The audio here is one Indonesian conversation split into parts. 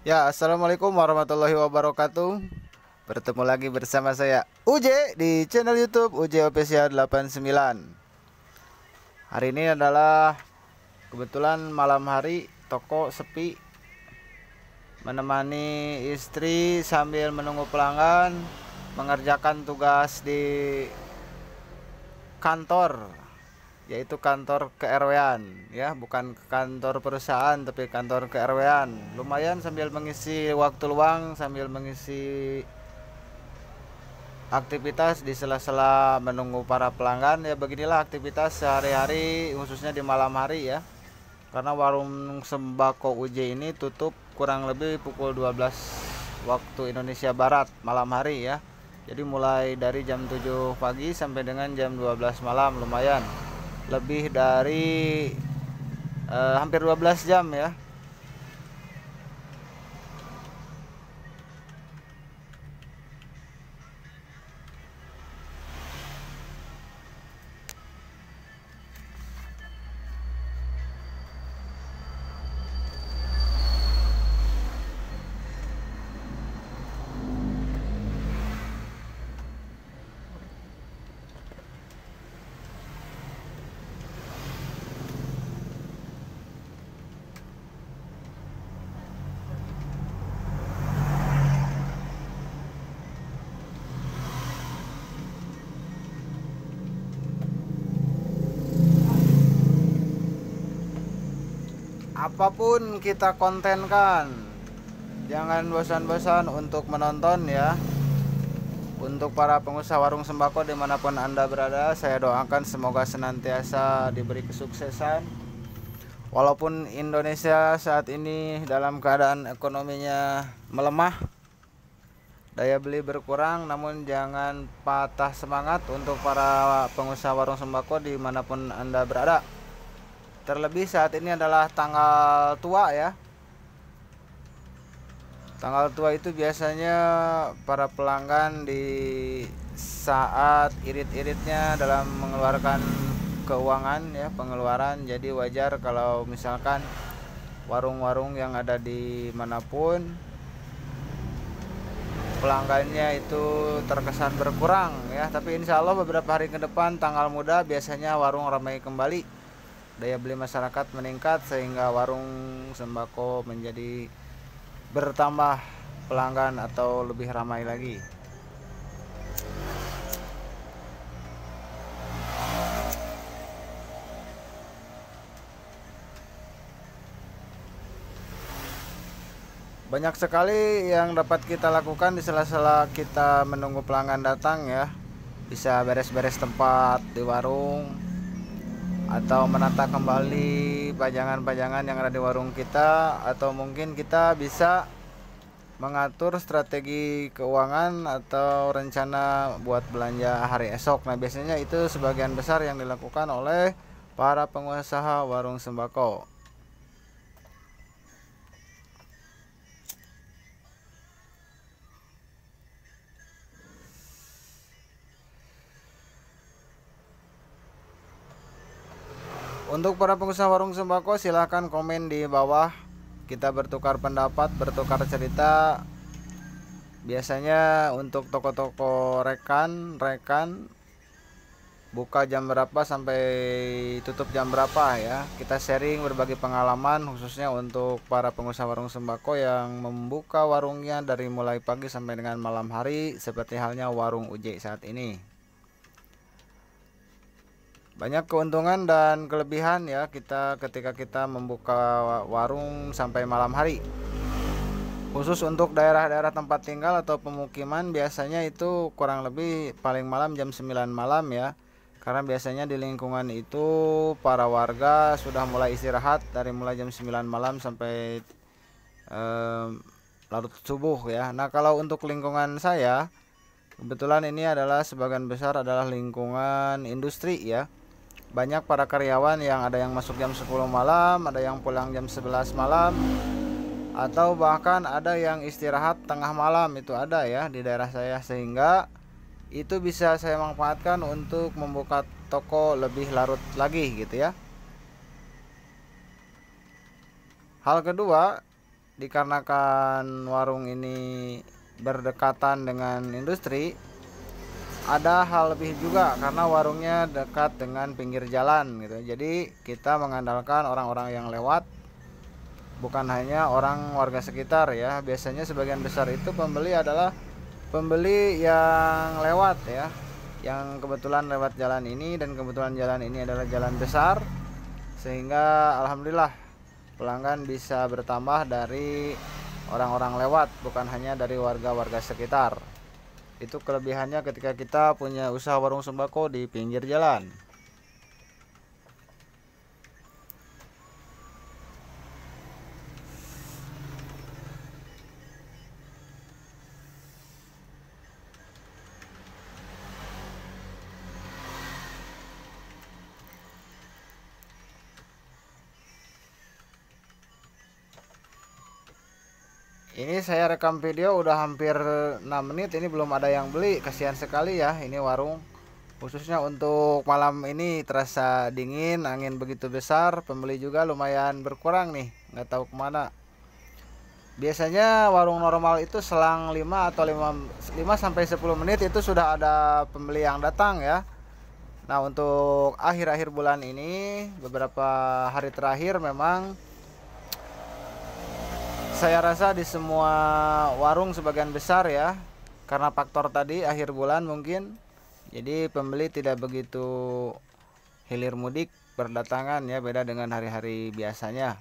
Ya, assalamualaikum warahmatullahi wabarakatuh. Bertemu lagi bersama saya UJ di channel YouTube UJ Official 89. Hari ini adalah kebetulan malam hari toko sepi. Menemani istri sambil menunggu pelanggan mengerjakan tugas di kantor yaitu kantor kerw ya bukan kantor perusahaan tapi kantor kerw lumayan sambil mengisi waktu luang sambil mengisi aktivitas di sela-sela menunggu para pelanggan ya beginilah aktivitas sehari-hari khususnya di malam hari ya karena warung sembako UJ ini tutup kurang lebih pukul 12 waktu Indonesia Barat malam hari ya jadi mulai dari jam 7 pagi sampai dengan jam 12 malam lumayan lebih dari uh, hampir 12 jam ya apapun kita kontenkan jangan bosan-bosan untuk menonton ya untuk para pengusaha warung sembako dimanapun anda berada saya doakan semoga senantiasa diberi kesuksesan walaupun Indonesia saat ini dalam keadaan ekonominya melemah daya beli berkurang namun jangan patah semangat untuk para pengusaha warung sembako dimanapun anda berada Terlebih saat ini adalah tanggal tua ya. Tanggal tua itu biasanya para pelanggan di saat irit-iritnya dalam mengeluarkan keuangan ya, pengeluaran. Jadi wajar kalau misalkan warung-warung yang ada di manapun pelanggannya itu terkesan berkurang ya tapi insya Allah beberapa hari ke depan tanggal muda biasanya warung ramai kembali daya beli masyarakat meningkat sehingga warung sembako menjadi bertambah pelanggan atau lebih ramai lagi. Banyak sekali yang dapat kita lakukan di sela-sela kita menunggu pelanggan datang ya. Bisa beres-beres tempat di warung, atau menata kembali pajangan-pajangan yang ada di warung kita atau mungkin kita bisa mengatur strategi keuangan atau rencana buat belanja hari esok. Nah, biasanya itu sebagian besar yang dilakukan oleh para pengusaha warung sembako. Untuk para pengusaha warung sembako silahkan komen di bawah Kita bertukar pendapat, bertukar cerita Biasanya untuk toko-toko rekan, rekan Buka jam berapa sampai tutup jam berapa ya Kita sharing berbagi pengalaman khususnya untuk para pengusaha warung sembako Yang membuka warungnya dari mulai pagi sampai dengan malam hari Seperti halnya warung UJ saat ini banyak keuntungan dan kelebihan ya kita ketika kita membuka warung sampai malam hari khusus untuk daerah-daerah tempat tinggal atau pemukiman biasanya itu kurang lebih paling malam jam 9 malam ya karena biasanya di lingkungan itu para warga sudah mulai istirahat dari mulai jam 9 malam sampai eh, larut subuh ya nah kalau untuk lingkungan saya kebetulan ini adalah sebagian besar adalah lingkungan industri ya banyak para karyawan yang ada yang masuk jam 10 malam, ada yang pulang jam 11 malam, atau bahkan ada yang istirahat tengah malam itu ada ya di daerah saya sehingga itu bisa saya manfaatkan untuk membuka toko lebih larut lagi gitu ya. Hal kedua, dikarenakan warung ini berdekatan dengan industri, ada hal lebih juga karena warungnya dekat dengan pinggir jalan gitu jadi kita mengandalkan orang-orang yang lewat bukan hanya orang warga sekitar ya biasanya sebagian besar itu pembeli adalah pembeli yang lewat ya yang kebetulan lewat jalan ini dan kebetulan jalan ini adalah jalan besar sehingga alhamdulillah pelanggan bisa bertambah dari orang-orang lewat bukan hanya dari warga-warga sekitar itu kelebihannya ketika kita punya usaha warung sembako di pinggir jalan. Ini saya rekam video udah hampir 6 menit ini belum ada yang beli. Kasihan sekali ya ini warung. Khususnya untuk malam ini terasa dingin, angin begitu besar, pembeli juga lumayan berkurang nih, nggak tahu kemana. Biasanya warung normal itu selang 5 atau 5, 5 sampai 10 menit itu sudah ada pembeli yang datang ya. Nah, untuk akhir-akhir bulan ini beberapa hari terakhir memang saya rasa di semua warung sebagian besar ya, karena faktor tadi akhir bulan mungkin, jadi pembeli tidak begitu hilir mudik berdatangan ya, beda dengan hari-hari biasanya.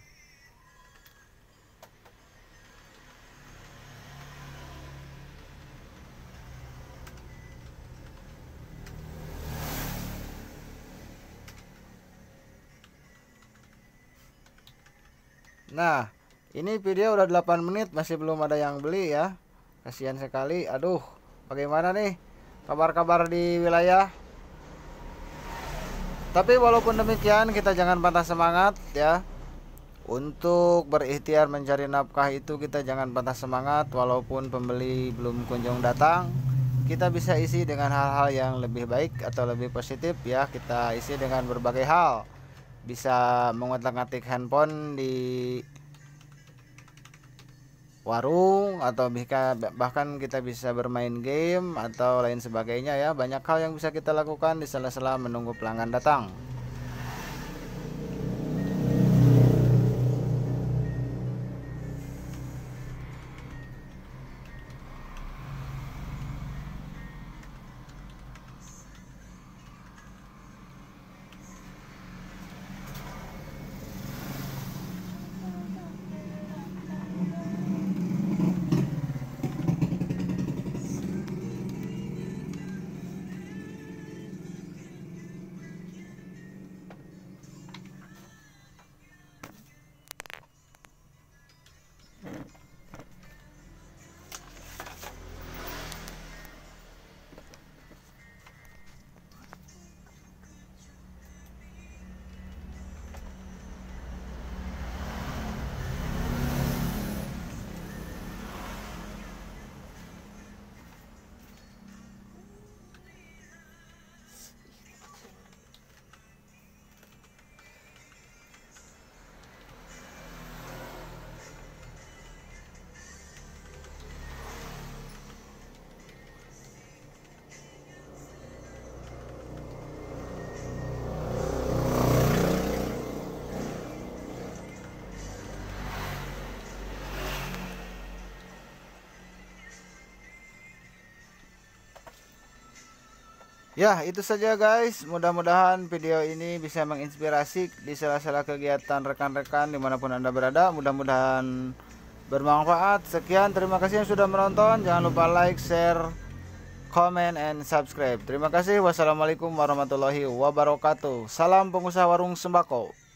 Nah, ini video udah 8 menit masih belum ada yang beli ya. Kasihan sekali. Aduh, bagaimana nih kabar-kabar di wilayah? Tapi walaupun demikian kita jangan patah semangat ya. Untuk berikhtiar mencari nafkah itu kita jangan patah semangat walaupun pembeli belum kunjung datang. Kita bisa isi dengan hal-hal yang lebih baik atau lebih positif ya. Kita isi dengan berbagai hal. Bisa mengotak-atik handphone di warung atau bahkan kita bisa bermain game atau lain sebagainya ya banyak hal yang bisa kita lakukan di sela-sela menunggu pelanggan datang Ya, itu saja guys. Mudah-mudahan video ini bisa menginspirasi di sela-sela kegiatan rekan-rekan dimanapun Anda berada. Mudah-mudahan bermanfaat. Sekian, terima kasih yang sudah menonton. Jangan lupa like, share, comment, and subscribe. Terima kasih. Wassalamualaikum warahmatullahi wabarakatuh. Salam pengusaha warung sembako.